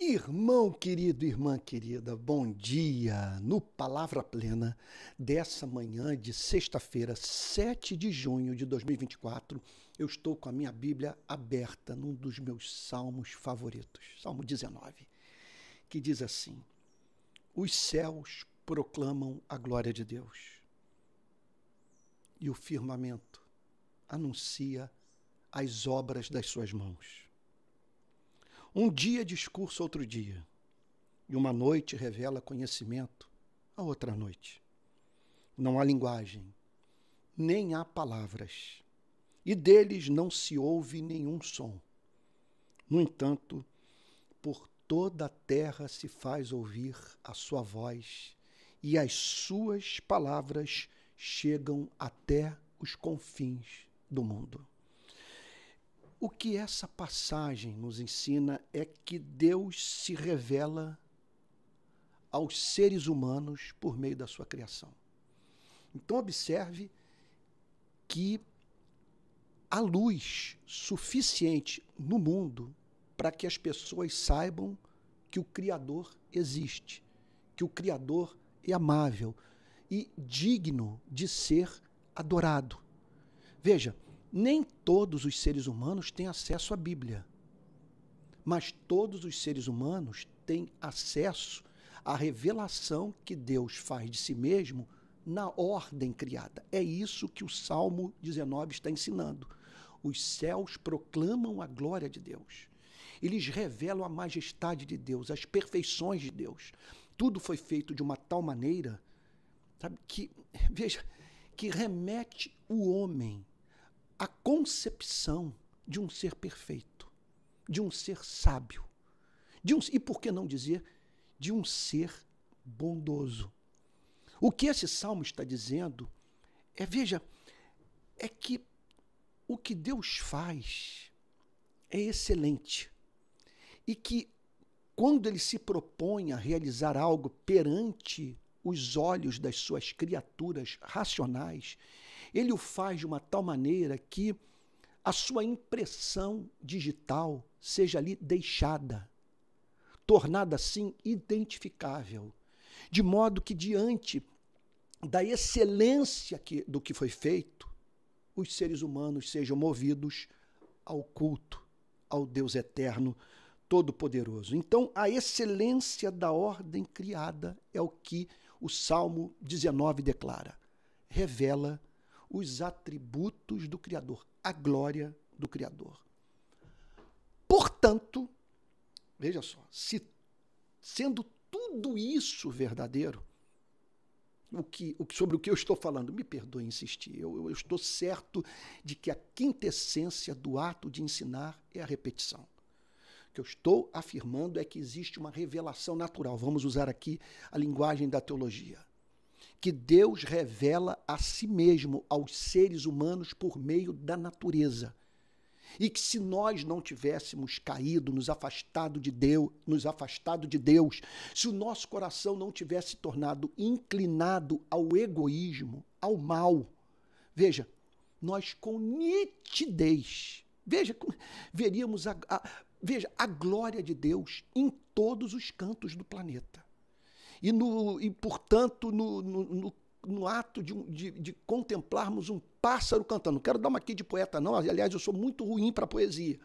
Irmão querido, irmã querida, bom dia! No Palavra Plena dessa manhã de sexta-feira, 7 de junho de 2024, eu estou com a minha Bíblia aberta num dos meus salmos favoritos, Salmo 19, que diz assim: Os céus proclamam a glória de Deus e o firmamento anuncia as obras das suas mãos. Um dia discurso outro dia, e uma noite revela conhecimento a outra noite. Não há linguagem, nem há palavras, e deles não se ouve nenhum som. No entanto, por toda a terra se faz ouvir a sua voz, e as suas palavras chegam até os confins do mundo. O que essa passagem nos ensina é que Deus se revela aos seres humanos por meio da sua criação. Então, observe que há luz suficiente no mundo para que as pessoas saibam que o Criador existe, que o Criador é amável e digno de ser adorado. Veja, nem todos os seres humanos têm acesso à Bíblia, mas todos os seres humanos têm acesso à revelação que Deus faz de si mesmo na ordem criada. É isso que o Salmo 19 está ensinando. Os céus proclamam a glória de Deus. Eles revelam a majestade de Deus, as perfeições de Deus. Tudo foi feito de uma tal maneira, sabe, que veja, que remete o homem a concepção de um ser perfeito, de um ser sábio, de um, e por que não dizer, de um ser bondoso. O que esse salmo está dizendo é, veja, é que o que Deus faz é excelente e que quando ele se propõe a realizar algo perante os olhos das suas criaturas racionais, ele o faz de uma tal maneira que a sua impressão digital seja ali deixada, tornada assim identificável, de modo que diante da excelência que, do que foi feito, os seres humanos sejam movidos ao culto ao Deus eterno, todo-poderoso. Então, a excelência da ordem criada é o que o Salmo 19 declara. Revela os atributos do Criador, a glória do Criador. Portanto, veja só, se sendo tudo isso verdadeiro, o que, o que, sobre o que eu estou falando, me perdoe insistir, eu, eu estou certo de que a quintessência do ato de ensinar é a repetição. O que eu estou afirmando é que existe uma revelação natural, vamos usar aqui a linguagem da teologia que Deus revela a si mesmo aos seres humanos por meio da natureza. E que se nós não tivéssemos caído, nos afastado de Deus, nos afastado de Deus, se o nosso coração não tivesse tornado inclinado ao egoísmo, ao mal, veja, nós com nitidez, veja, veríamos a, a veja, a glória de Deus em todos os cantos do planeta. E, no, e portanto, no, no, no, no ato de, de, de, contemplarmos um pássaro cantando. Não quero dar uma aqui de poeta, não. Aliás, eu sou muito ruim para poesia.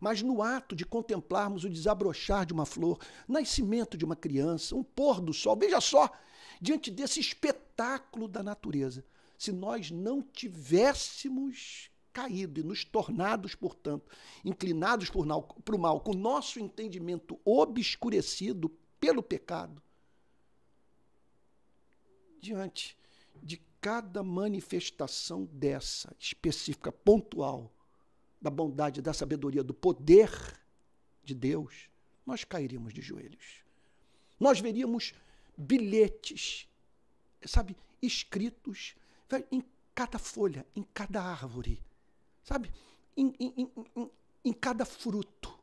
Mas no ato de contemplarmos o desabrochar de uma flor, nascimento de uma criança, um pôr do sol, veja só, diante desse espetáculo da natureza, se nós não tivéssemos caído e nos tornados, portanto, inclinados para o mal, com o nosso entendimento obscurecido pelo pecado, diante de cada manifestação dessa, específica, pontual, da bondade, da sabedoria, do poder de Deus, nós cairíamos de joelhos. Nós veríamos bilhetes, sabe, escritos em cada folha, em cada árvore, sabe, em, em, em, em cada fruto,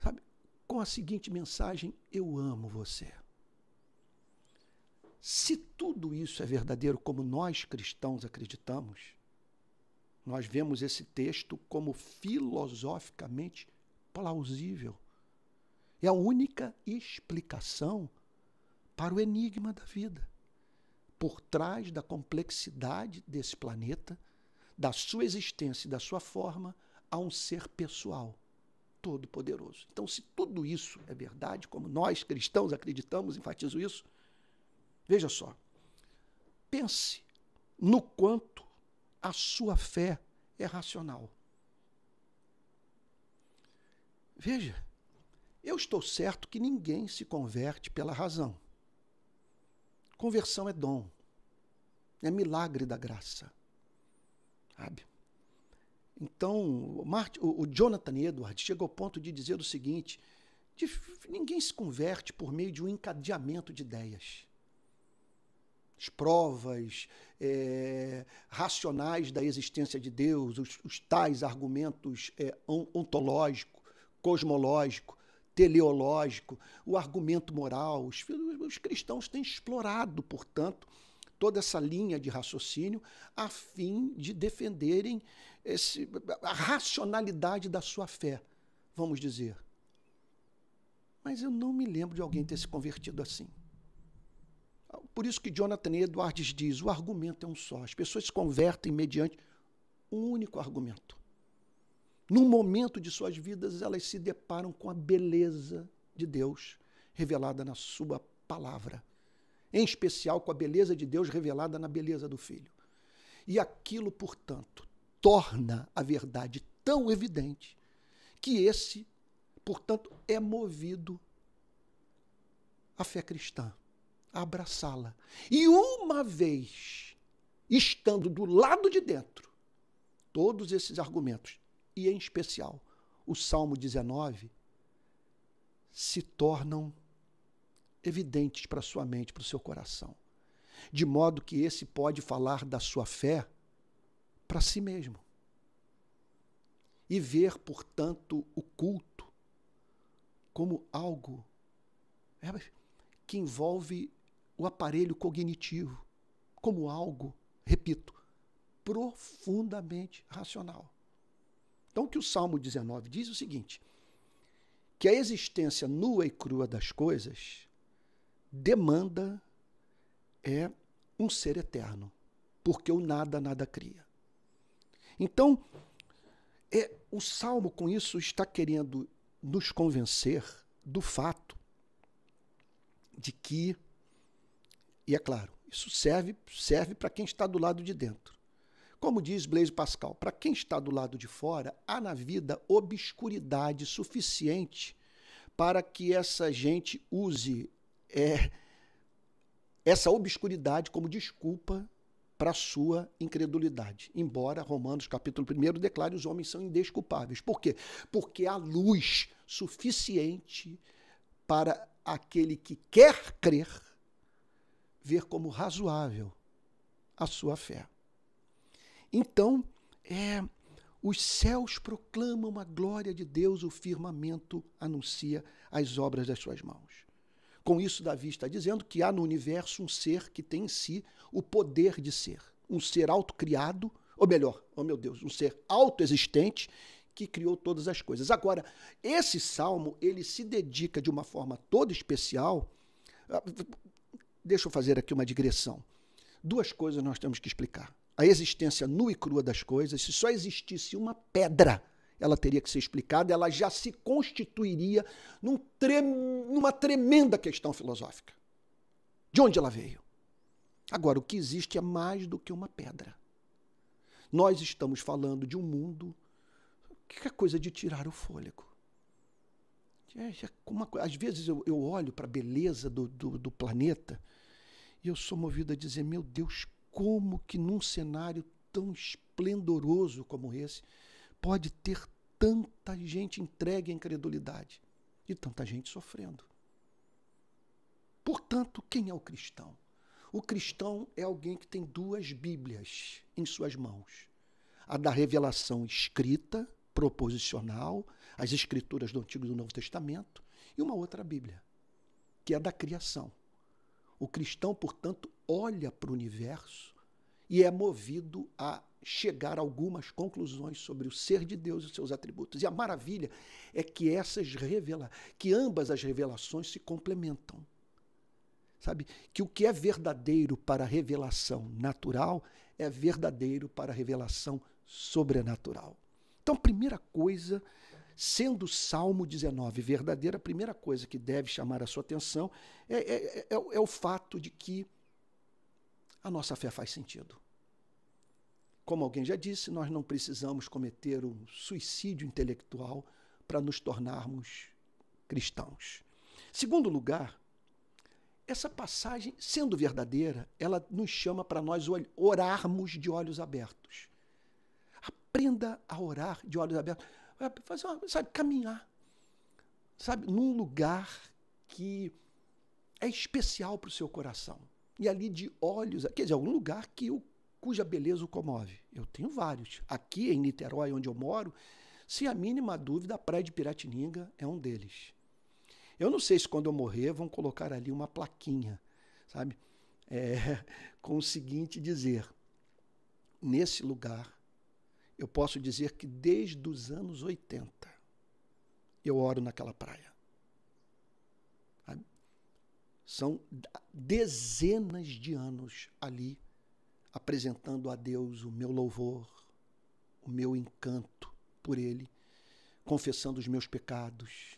sabe, com a seguinte mensagem: Eu amo você. Se tudo isso é verdadeiro, como nós cristãos acreditamos, nós vemos esse texto como filosoficamente plausível. É a única explicação para o enigma da vida. Por trás da complexidade desse planeta, da sua existência e da sua forma, há um ser pessoal, todo-poderoso. Então, se tudo isso é verdade, como nós cristãos acreditamos, enfatizo isso, Veja só. Pense no quanto a sua fé é racional. Veja, eu estou certo que ninguém se converte pela razão. Conversão é dom, é milagre da graça. Sabe? Então, o, Martin, o Jonathan Edwards chegou ao ponto de dizer o seguinte: de, ninguém se converte por meio de um encadeamento de ideias as provas é, racionais da existência de Deus, os, os tais argumentos é, ontológico, cosmológico, teleológico, o argumento moral. Os, os cristãos têm explorado, portanto, toda essa linha de raciocínio a fim de defenderem esse, a racionalidade da sua fé, vamos dizer. Mas eu não me lembro de alguém ter se convertido assim. Por isso que Jonathan Edwards diz: o argumento é um só. As pessoas se convertem mediante um único argumento. Num momento de suas vidas, elas se deparam com a beleza de Deus revelada na sua palavra, em especial com a beleza de Deus revelada na beleza do Filho. E aquilo, portanto, torna a verdade tão evidente que esse, portanto, é movido à fé cristã abraçá-la. E uma vez estando do lado de dentro, todos esses argumentos, e em especial o Salmo 19, se tornam evidentes para sua mente, para o seu coração. De modo que esse pode falar da sua fé para si mesmo. E ver, portanto, o culto como algo é, que envolve o aparelho cognitivo como algo, repito, profundamente racional. Então, o que o Salmo 19 diz é o seguinte: que a existência nua e crua das coisas demanda é um ser eterno, porque o nada nada cria. Então, é, o Salmo com isso está querendo nos convencer do fato de que e é claro, isso serve, serve para quem está do lado de dentro. Como diz Blaise Pascal, para quem está do lado de fora, há na vida obscuridade suficiente para que essa gente use é, essa obscuridade como desculpa para sua incredulidade. Embora Romanos capítulo 1 declare os homens são indesculpáveis. Por quê? Porque há luz suficiente para aquele que quer crer ver como razoável a sua fé. Então, é, os céus proclamam a glória de Deus, o firmamento anuncia as obras das suas mãos. Com isso, Davi está dizendo que há no universo um ser que tem em si o poder de ser, um ser autocriado, ou melhor, oh meu Deus, um ser autoexistente que criou todas as coisas. Agora, esse salmo, ele se dedica de uma forma toda especial ah, Deixa eu fazer aqui uma digressão. Duas coisas nós temos que explicar. A existência nua e crua das coisas, se só existisse uma pedra, ela teria que ser explicada, ela já se constituiria num numa tremenda questão filosófica. De onde ela veio? Agora, o que existe é mais do que uma pedra. Nós estamos falando de um mundo que é coisa de tirar o fôlego. É, é uma, às vezes eu, eu olho para a beleza do, do, do planeta e eu sou movido a dizer: meu Deus, como que num cenário tão esplendoroso como esse pode ter tanta gente entregue à incredulidade e tanta gente sofrendo? Portanto, quem é o cristão? O cristão é alguém que tem duas Bíblias em suas mãos: a da revelação escrita, proposicional, as escrituras do Antigo e do Novo Testamento, e uma outra Bíblia, que é a da criação o cristão, portanto, olha para o universo e é movido a chegar a algumas conclusões sobre o ser de Deus e os seus atributos. E a maravilha é que essas revela que ambas as revelações se complementam. Sabe? Que o que é verdadeiro para a revelação natural é verdadeiro para a revelação sobrenatural. Então, primeira coisa Sendo o Salmo 19 verdadeiro, a primeira coisa que deve chamar a sua atenção é, é, é, é, é o fato de que a nossa fé faz sentido. Como alguém já disse, nós não precisamos cometer um suicídio intelectual para nos tornarmos cristãos. Segundo lugar, essa passagem, sendo verdadeira, ela nos chama para nós orarmos de olhos abertos. Aprenda a orar de olhos abertos fazer uma, sabe, caminhar, sabe, num lugar que é especial para o seu coração. E ali de olhos, quer dizer, algum é lugar que o, cuja beleza o comove. Eu tenho vários. Aqui em Niterói, onde eu moro, sem a mínima dúvida, a Praia de Piratininga é um deles. Eu não sei se quando eu morrer vão colocar ali uma plaquinha, sabe? É, com o seguinte dizer: nesse lugar eu posso dizer que desde os anos 80 eu oro naquela praia. São dezenas de anos ali apresentando a Deus o meu louvor, o meu encanto por Ele, confessando os meus pecados,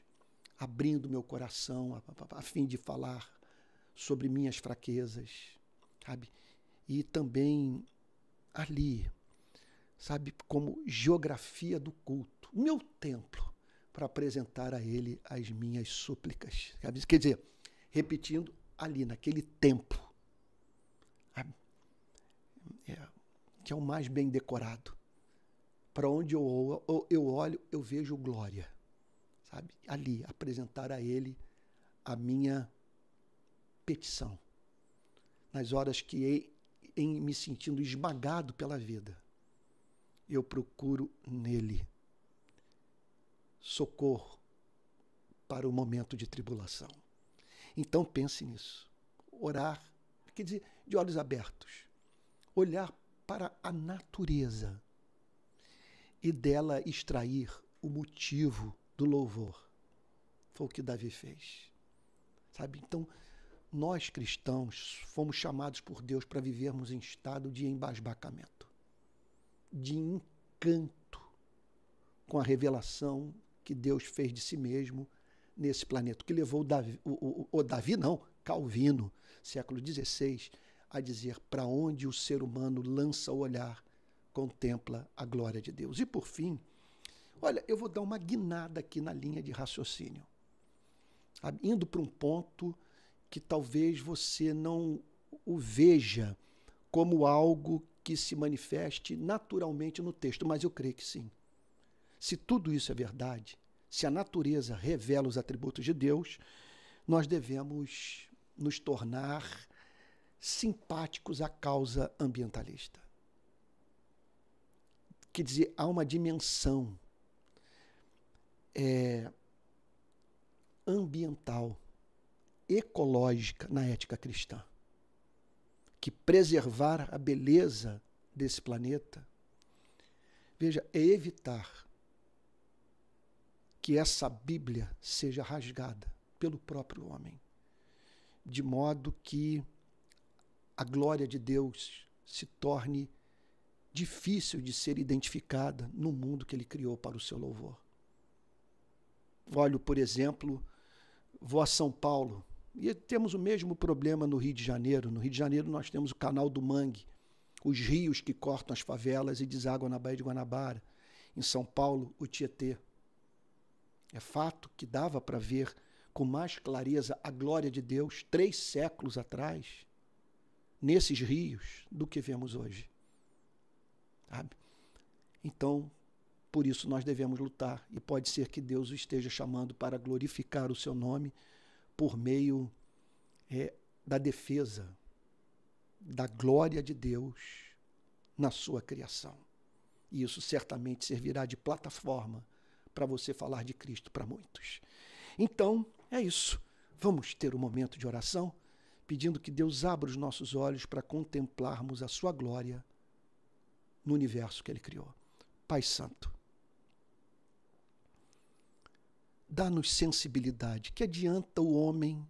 abrindo meu coração a, a, a fim de falar sobre minhas fraquezas, sabe? E também ali sabe, como geografia do culto, meu templo, para apresentar a ele as minhas súplicas. Quer dizer, repetindo, ali naquele templo, é, que é o mais bem decorado, para onde eu, eu olho, eu vejo glória, sabe? Ali, apresentar a ele a minha petição, nas horas que em me sentindo esmagado pela vida eu procuro nele socorro para o momento de tribulação. Então pense nisso. Orar, quer dizer, de olhos abertos. Olhar para a natureza e dela extrair o motivo do louvor. Foi o que Davi fez. Sabe? Então, nós cristãos fomos chamados por Deus para vivermos em estado de embasbacamento de encanto com a revelação que Deus fez de si mesmo nesse planeta, que levou o Davi, o, o, o Davi não, Calvino, século XVI, a dizer para onde o ser humano lança o olhar, contempla a glória de Deus. E por fim, olha, eu vou dar uma guinada aqui na linha de raciocínio, indo para um ponto que talvez você não o veja como algo que se manifeste naturalmente no texto, mas eu creio que sim. Se tudo isso é verdade, se a natureza revela os atributos de Deus, nós devemos nos tornar simpáticos à causa ambientalista. Quer dizer, há uma dimensão é, ambiental, ecológica na ética cristã que preservar a beleza desse planeta, veja, é evitar que essa Bíblia seja rasgada pelo próprio homem, de modo que a glória de Deus se torne difícil de ser identificada no mundo que ele criou para o seu louvor. Olho, por exemplo, vou a São Paulo, e temos o mesmo problema no Rio de Janeiro. No Rio de Janeiro nós temos o canal do Mangue, os rios que cortam as favelas e deságua na Baía de Guanabara. Em São Paulo, o Tietê. É fato que dava para ver com mais clareza a glória de Deus três séculos atrás nesses rios do que vemos hoje. Sabe? Então, por isso nós devemos lutar e pode ser que Deus o esteja chamando para glorificar o seu nome por meio é, da defesa da glória de Deus na sua criação. E isso certamente servirá de plataforma para você falar de Cristo para muitos. Então, é isso. Vamos ter um momento de oração, pedindo que Deus abra os nossos olhos para contemplarmos a sua glória no universo que ele criou. Pai Santo, Dá-nos sensibilidade. Que adianta o homem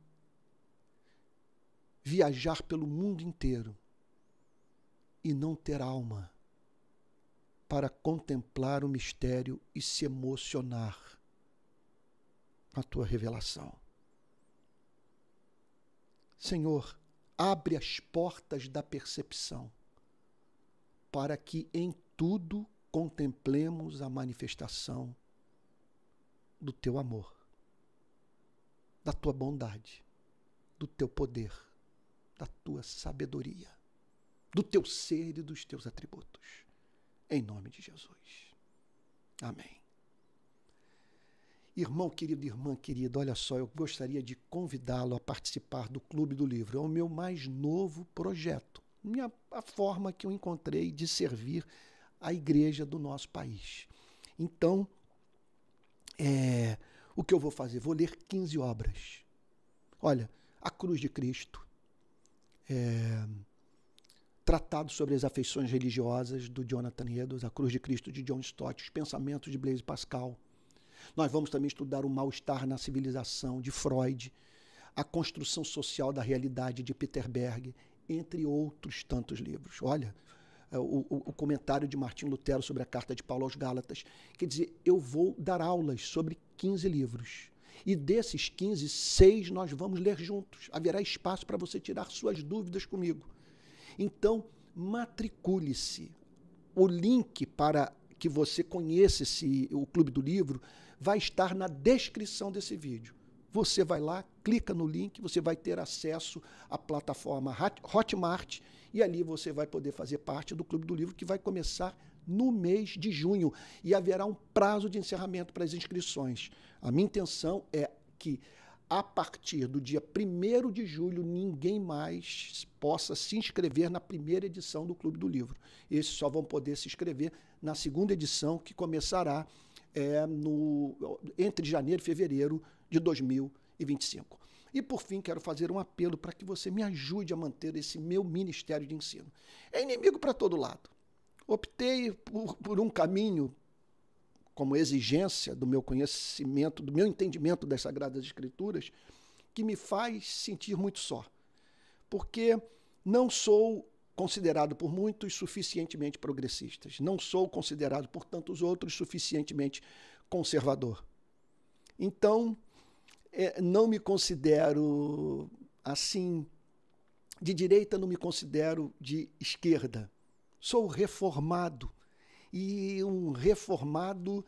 viajar pelo mundo inteiro e não ter alma para contemplar o mistério e se emocionar na a tua revelação? Senhor, abre as portas da percepção para que em tudo contemplemos a manifestação do teu amor, da tua bondade, do teu poder, da tua sabedoria, do teu ser e dos teus atributos. Em nome de Jesus. Amém. Irmão querido, irmã querida, olha só, eu gostaria de convidá-lo a participar do Clube do Livro. É o meu mais novo projeto, minha, a forma que eu encontrei de servir a igreja do nosso país. Então, é, o que eu vou fazer? Vou ler 15 obras. Olha, A Cruz de Cristo, é, Tratado sobre as Afeições Religiosas, do Jonathan Edwards, A Cruz de Cristo, de John Stott, Os Pensamentos de Blaise Pascal. Nós vamos também estudar o mal-estar na civilização, de Freud, a construção social da realidade, de Peter Berg, entre outros tantos livros. Olha, é, o, o, comentário de Martim Lutero sobre a carta de Paulo aos Gálatas. Quer dizer, eu vou dar aulas sobre 15 livros. E desses 15, seis nós vamos ler juntos. Haverá espaço para você tirar suas dúvidas comigo. Então, matricule-se. O link para que você conheça esse, o Clube do Livro vai estar na descrição desse vídeo. Você vai lá, clica no link, você vai ter acesso à plataforma Hotmart e ali você vai poder fazer parte do Clube do Livro que vai começar no mês de junho e haverá um prazo de encerramento para as inscrições. A minha intenção é que a partir do dia 1 de julho, ninguém mais possa se inscrever na primeira edição do Clube do Livro. Esses só vão poder se inscrever na segunda edição, que começará é, no, entre janeiro e fevereiro de 2025. E por fim, quero fazer um apelo para que você me ajude a manter esse meu ministério de ensino. É inimigo para todo lado. Optei por, por um caminho como exigência do meu conhecimento, do meu entendimento das Sagradas Escrituras, que me faz sentir muito só. Porque não sou considerado por muitos suficientemente progressistas, não sou considerado por tantos outros suficientemente conservador. Então, é, não me considero assim. De direita, não me considero de esquerda. Sou reformado. E um reformado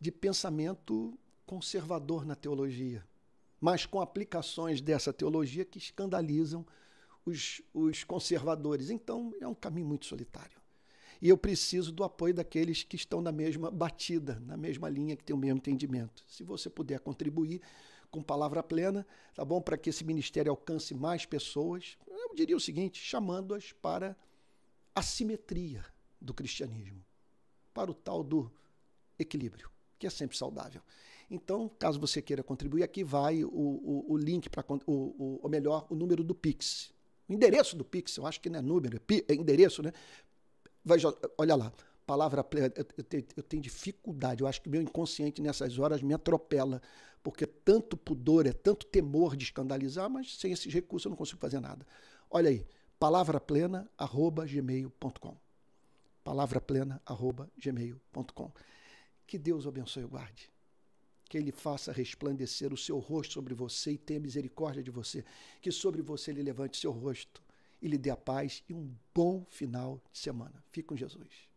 de pensamento conservador na teologia, mas com aplicações dessa teologia que escandalizam os, os, conservadores. Então, é um caminho muito solitário. E eu preciso do apoio daqueles que estão na mesma batida, na mesma linha, que tem o mesmo entendimento. Se você puder contribuir, com palavra plena, tá bom? Para que esse ministério alcance mais pessoas. Eu diria o seguinte, chamando-as para a simetria do cristianismo, para o tal do equilíbrio, que é sempre saudável. Então, caso você queira contribuir, aqui vai o, o, o link para o, o, ou melhor, o número do Pix. O endereço do Pix, eu acho que não é número, é, é endereço, né? Vai, olha lá, palavra eu, eu, eu, tenho dificuldade. Eu acho que meu inconsciente nessas horas me atropela, porque é tanto pudor, é tanto temor de escandalizar, mas sem esses recursos eu não consigo fazer nada. Olha aí, palavraplena@gmail.com. palavraplena@gmail.com. Que Deus abençoe e guarde. Que Ele faça resplandecer o seu rosto sobre você e tenha misericórdia de você. Que sobre você Ele levante seu rosto e lhe dê a paz e um bom final de semana. Fique com Jesus.